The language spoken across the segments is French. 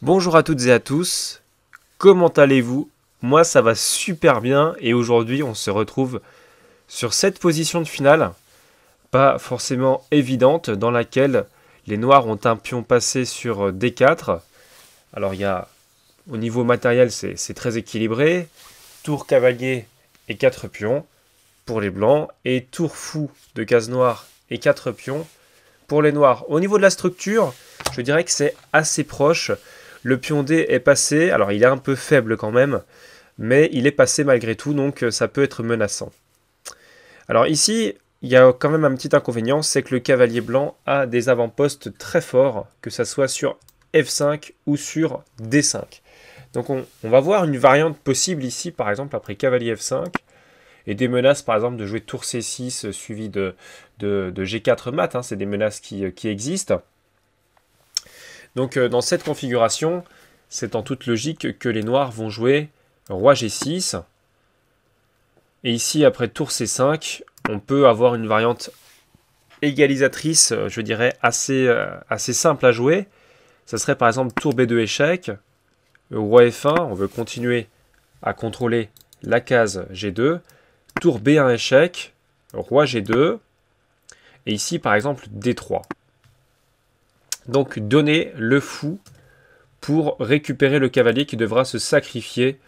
Bonjour à toutes et à tous, comment allez-vous Moi ça va super bien et aujourd'hui on se retrouve sur cette position de finale, pas forcément évidente, dans laquelle les Noirs ont un pion passé sur D4. Alors il y a, au niveau matériel c'est très équilibré, tour cavalier et 4 pions pour les Blancs et tour fou de case noire et 4 pions pour les Noirs. Au niveau de la structure, je dirais que c'est assez proche. Le pion D est passé, alors il est un peu faible quand même, mais il est passé malgré tout, donc euh, ça peut être menaçant. Alors ici, il y a quand même un petit inconvénient, c'est que le cavalier blanc a des avant-postes très forts, que ça soit sur F5 ou sur D5. Donc on, va voir une variante possible ici, par exemple après cavalier F5, et des menaces par exemple de jouer tour C6 euh, suivi de, de, G4 mat, hein, c'est des menaces qui euh, existent. Donc euh, dans cette configuration, c'est en toute logique que les noirs vont jouer roi g6. Et ici, après tour c5, on peut avoir une variante égalisatrice, euh, je dirais, euh, assez, simple à jouer. Ça serait par exemple tour b2 échec, roi f1, on veut continuer à contrôler la case g2, tour b1 échec, roi g2, et ici par exemple d3. Donc donner le fou pour récupérer le cavalier qui devra se sacrifier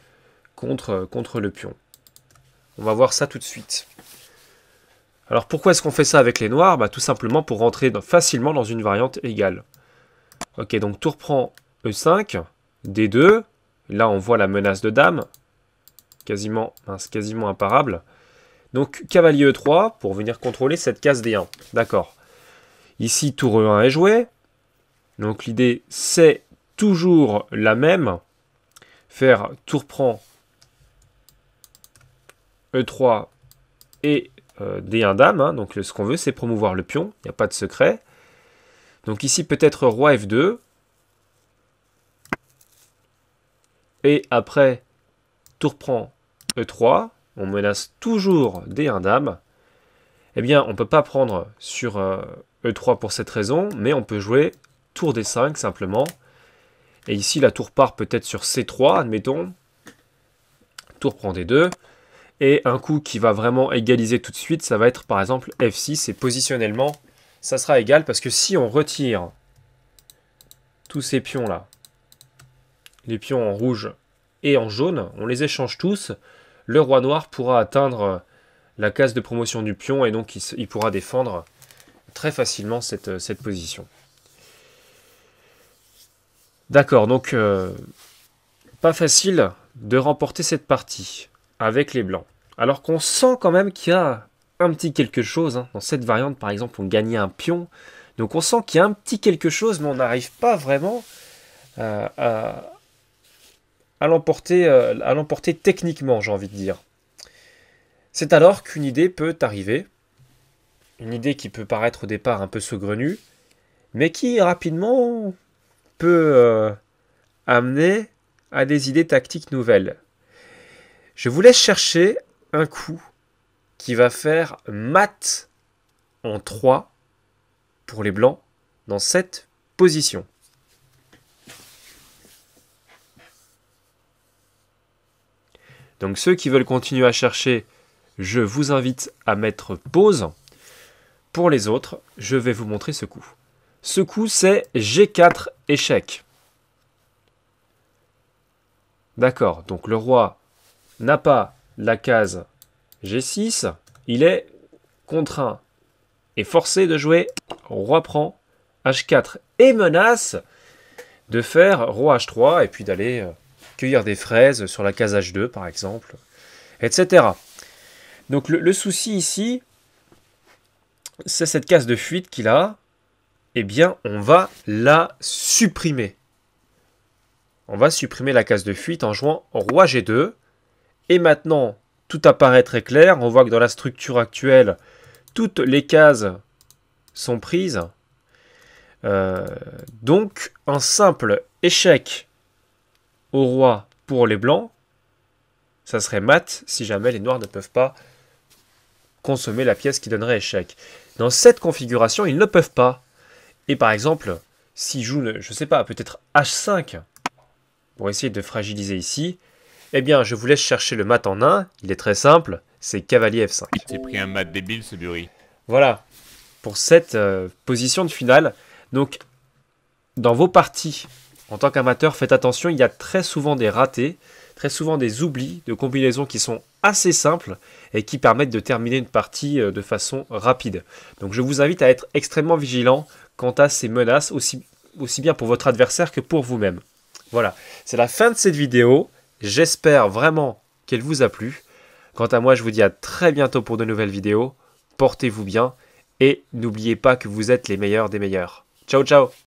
contre, contre le pion. On va voir ça tout de suite. Alors pourquoi est-ce qu'on fait ça avec les noirs bah, Tout simplement pour rentrer facilement dans une variante égale. Ok, donc tour prend E5, D2. Là, on voit la menace de dame. Quasiment, quasiment imparable. Donc cavalier E3 pour venir contrôler cette case D1. D'accord. Ici, tour E1 est joué. Donc l'idée, c'est toujours la même. Faire tour prend E3 et euh, D1 dame. Hein. Donc ce qu'on veut, c'est promouvoir le pion. Il n'y a pas de secret. Donc ici, peut-être roi F2. Et après, tour prend E3. On menace toujours D1 dame. Eh bien, on ne peut pas prendre sur E3 euh, e pour cette raison, mais on peut jouer tour des 5 simplement. Et ici, la tour part peut-être sur C3, admettons. Tour prend des 2 Et un coup qui va vraiment égaliser tout de suite, ça va être par exemple F6. Et positionnellement, ça sera égal parce que si on retire tous ces pions-là, les pions en rouge et en jaune, on les échange tous, le roi noir pourra atteindre la case de promotion du pion et donc il, pourra défendre très facilement cette, cette position. D'accord, donc euh, pas facile de remporter cette partie avec les blancs. Alors qu'on sent quand même qu'il y a un petit quelque chose. Hein. Dans cette variante, par exemple, on gagnait un pion. Donc on sent qu'il y a un petit quelque chose, mais on n'arrive pas vraiment euh, à, euh, à l'emporter techniquement, j'ai envie de dire. C'est alors qu'une idée peut arriver. Une idée qui peut paraître au départ un peu saugrenue, mais qui rapidement peut euh, amener à des idées tactiques nouvelles. Je vous laisse chercher un coup qui va faire mat en 3 pour les blancs dans cette position. Donc ceux qui veulent continuer à chercher, je vous invite à mettre pause. Pour les autres, je vais vous montrer ce coup. Ce coup, c'est G4 échec. D'accord, donc le roi n'a pas la case G6, il est contraint et forcé de jouer roi prend H4 et menace de faire roi H3 et puis d'aller euh, cueillir des fraises sur la case H2 par exemple, etc. Donc le, le souci ici, c'est cette case de fuite qu'il a, eh bien, on va la supprimer. On va supprimer la case de fuite en jouant Roi G2. Et maintenant, tout apparaît très clair. On voit que dans la structure actuelle, toutes les cases sont prises. Euh, donc, un simple échec au roi pour les blancs, ça serait mat si jamais les noirs ne peuvent pas consommer la pièce qui donnerait échec. Dans cette configuration, ils ne peuvent pas. Et par exemple, s'il joue, je ne sais pas, peut-être H5, pour essayer de fragiliser ici, eh bien, je vous laisse chercher le mat en 1. Il est très simple, c'est cavalier F5. J'ai pris un mat débile, ce Voilà, pour cette euh, position de finale. Donc, dans vos parties, en tant qu'amateur, faites attention, il y a très souvent des ratés très souvent des oublis de combinaisons qui sont assez simples et qui permettent de terminer une partie euh, de façon rapide. Donc je vous invite à être extrêmement vigilant quant à ces menaces, aussi, aussi bien pour votre adversaire que pour vous-même. Voilà, c'est la fin de cette vidéo. J'espère vraiment qu'elle vous a plu. Quant à moi, je vous dis à très bientôt pour de nouvelles vidéos. Portez-vous bien et n'oubliez pas que vous êtes les meilleurs des meilleurs. Ciao ciao